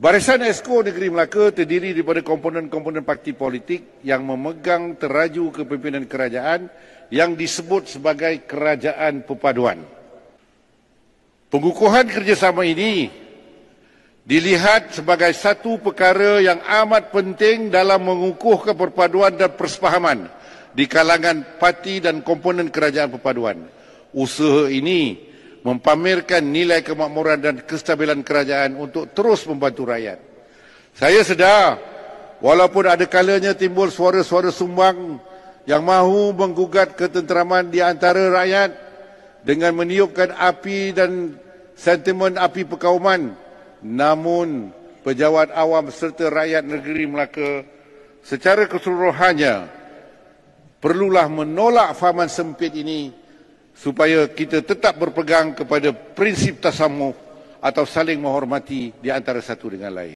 Barisan Esko Negeri Melaka terdiri daripada komponen-komponen parti politik yang memegang teraju kepimpinan kerajaan yang disebut sebagai kerajaan perpaduan. Pengukuhan kerjasama ini dilihat sebagai satu perkara yang amat penting dalam mengukuhkan perpaduan dan persepahaman di kalangan parti dan komponen kerajaan perpaduan. Usaha ini mempamerkan nilai kemakmuran dan kestabilan kerajaan untuk terus membantu rakyat. Saya sedar walaupun ada kalanya timbul suara-suara sumbang yang mahu menggugat ketenteraman di antara rakyat dengan meniupkan api dan sentimen api perkauman namun pejabat awam serta rakyat negeri Melaka secara keseluruhannya perlulah menolak fahaman sempit ini supaya kita tetap berpegang kepada prinsip tasamuh atau saling menghormati di antara satu dengan lain.